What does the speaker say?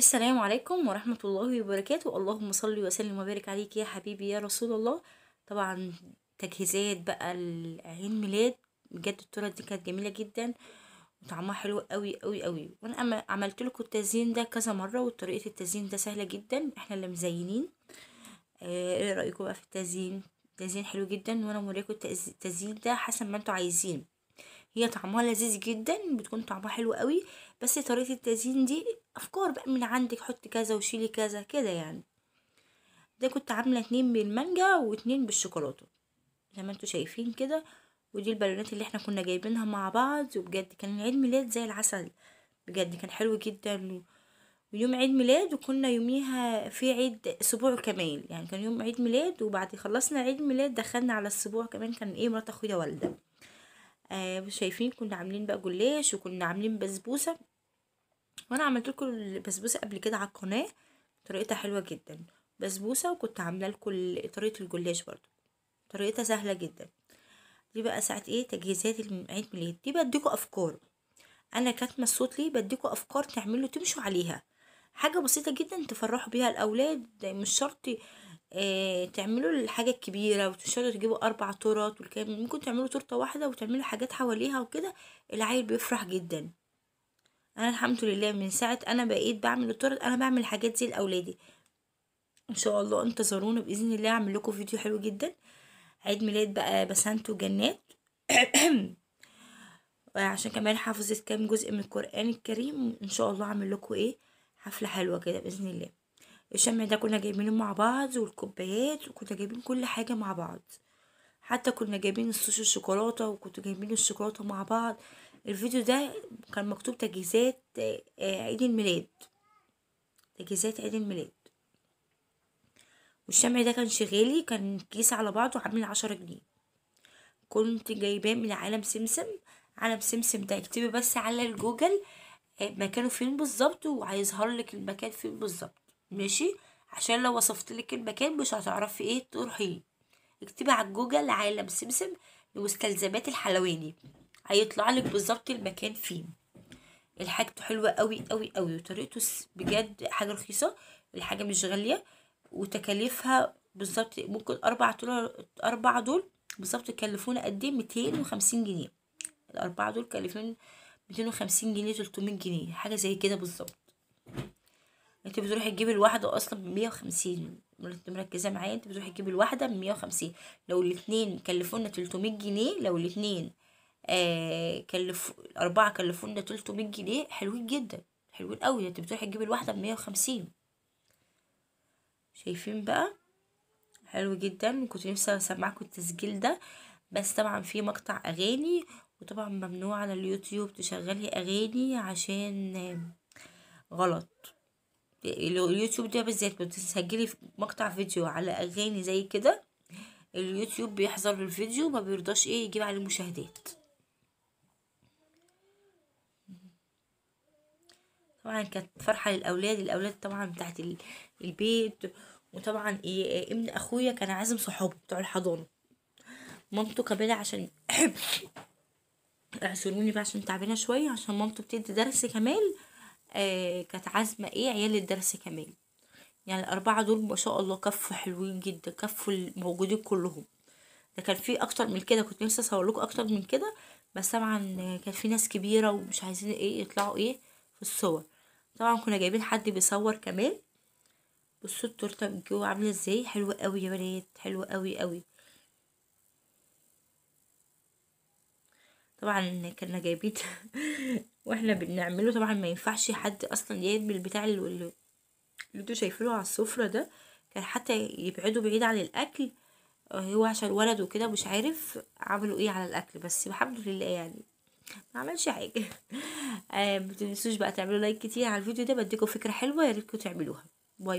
السلام عليكم ورحمة الله وبركاته اللهم صل وسلم وبارك عليك يا حبيبي يا رسول الله طبعا تجهيزات بقى العيد ميلاد بجد الترة دي كانت جميلة جدا وطعمها حلو قوي قوي قوي وانا عملت لكم التزيين ده كذا مرة وطريقة التزيين ده سهلة جدا احنا اللي مزينين آه، ايه رأيكم بقى في التزيين تزيين حلو جدا وانا موريكم التزيين ده حسب ما انتوا عايزين هي طعمها لذيذ جدا بتكون طعمها حلو قوي بس طريقه التزيين دي افكار بقى من عندك حطي كذا وشيلي كذا كده يعني ده كنت عامله اتنين بالمانجا واتنين بالشوكولاته زي ما انتوا شايفين كده ودي البالونات اللي احنا كنا جايبينها مع بعض وبجد كان عيد ميلاد زي العسل بجد كان حلو جدا ويوم عيد ميلاد وكنا يوميها في عيد اسبوع كمان يعني كان يوم عيد ميلاد وبعد خلصنا عيد ميلاد دخلنا على الاسبوع كمان كان ايه مرات اخويا والده آه شايفين كنا عاملين بقى جلاش وكنا عاملين بسبوسه وانا عملت لكم البسبوسه قبل كده على القناه طريقتها حلوه جدا بسبوسه وكنت عامله لكم طريقه الجلاش برضو طريقتها سهله جدا دي بقى ساعه ايه تجهيزات عيد ميلاد دي بديكوا افكار انا كاتمه الصوت ليه بديكوا افكار تعملوا تمشوا عليها حاجه بسيطه جدا تفرحوا بيها الاولاد مش شرط آه تعملوا الحاجه الكبيره وتشتروا تجيبوا اربع تورت والكلام ممكن تعملوا تورته واحده وتعملوا حاجات حواليها وكده العيل بيفرح جدا انا الحمد لله من ساعه انا بقيت بعمل الطرد انا بعمل الحاجات دي لاولادي ان شاء الله انتظرونا باذن الله اعمل لكم فيديو حلو جدا عيد ميلاد بقى بسنت وجنات عشان كمان حافظت كام جزء من القران الكريم ان شاء الله اعمل لكم ايه حفله حلوه كده باذن الله الشمع ده كنا جايبينه مع بعض والكوبايات وكنا جايبين كل حاجه مع بعض حتى كنا جايبين الصوص الشوكولاته وكنت جايبين الشوكولاته مع بعض الفيديو ده كان مكتوب تجهيزات آه، آه، عيد الميلاد تجهيزات عيد الميلاد والشمع ده كان شغالي كان كيس على بعضه عاملين عشرة جنيه كنت جايباه من عالم سمسم عالم سمسم ده اكتبي بس على الجوجل آه، مكانه فين بالظبط وهيظهر لك المكان فين بالظبط ماشي عشان لو وصفت لك المكان مش هتعرفي ايه تروحي اكتبي على الجوجل عالم سمسم لمستلزمات الحلواني هيطلع لك بالظبط المكان فين الحاجته حلوه قوي قوي قوي وطريقته بجد حاجه رخيصه الحاجه مش غاليه وتكاليفها بالظبط ممكن اربع دولار اربع دول بالظبط كلفونا قد ايه 250 جنيه الاربعه دول كلفونا 250 جنيه 300 جنيه حاجه زي كده بالظبط انت بتروحي تجيبي الواحده اصلا ب 150 انت مركزه معايا انت بتروحي تجيبي الواحده ب 150 لو الاثنين كلفونا 300 جنيه لو الاثنين آه كلف الأربعة كلفونا تلتمية جنيه حلوين جدا حلوين قوي انت بتروحي تجيبي الواحدة بمية وخمسين شايفين بقى حلو جدا كنت نفسي اسمعكم التسجيل ده بس طبعا في مقطع اغاني وطبعا ممنوع على اليوتيوب تشغلي اغاني عشان غلط اليوتيوب ده بالذات بتسجلي مقطع فيديو على اغاني زي كده اليوتيوب بيحظر الفيديو ما بيرضاش ايه يجيب عليه مشاهدات طبعا كانت فرحة للأولاد الأولاد طبعا بتاعت البيت وطبعا إيه،, إيه ابن أخويا كان عازم صحابه بتوع الحضانة مامته كبيرة عشان اعذروني بقى عشان تعبانة شوية عشان مامته بتدي درس كمال آه كانت عازمة ايه عيال الدرس كمال يعني الأربعة دول ما شاء الله كفوا حلوين جدا كفوا الموجودين كلهم ده كان في أكتر من كده كنت نفسي أصور لكم أكتر من كده بس طبعا كان في ناس كبيرة ومش عايزين ايه يطلعوا ايه في الصور طبعا كنا جايبين حد بيصور كمان بصوا التورته من جوه عامله ازاي حلوه قوي يا بنات حلوه قوي قوي طبعا كنا جايبين واحنا بنعمله طبعا ما ينفعش حد اصلا يدمل البتاع اللي انتوا شايفينه على السفره ده كان حتى يبعدوا بعيد عن الاكل هو عشان ولد وكده مش عارف عملوا ايه على الاكل بس الحمد لله يعني ما عملش حاجه متنسوش آه، ما تنسوش بقى تعملوا لايك كتير على الفيديو ده بديكم فكره حلوه يا ريتكم تعملوها باي